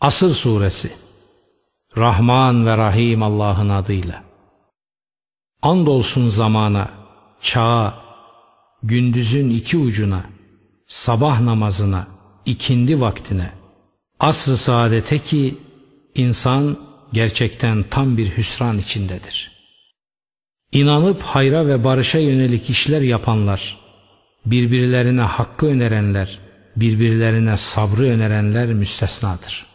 Asır Suresi Rahman ve Rahim Allah'ın adıyla Andolsun zamana, çağa, gündüzün iki ucuna, sabah namazına, ikindi vaktine, asr-ı saadete ki insan gerçekten tam bir hüsran içindedir. İnanıp hayra ve barışa yönelik işler yapanlar, birbirlerine hakkı önerenler, birbirlerine sabrı önerenler müstesnadır.''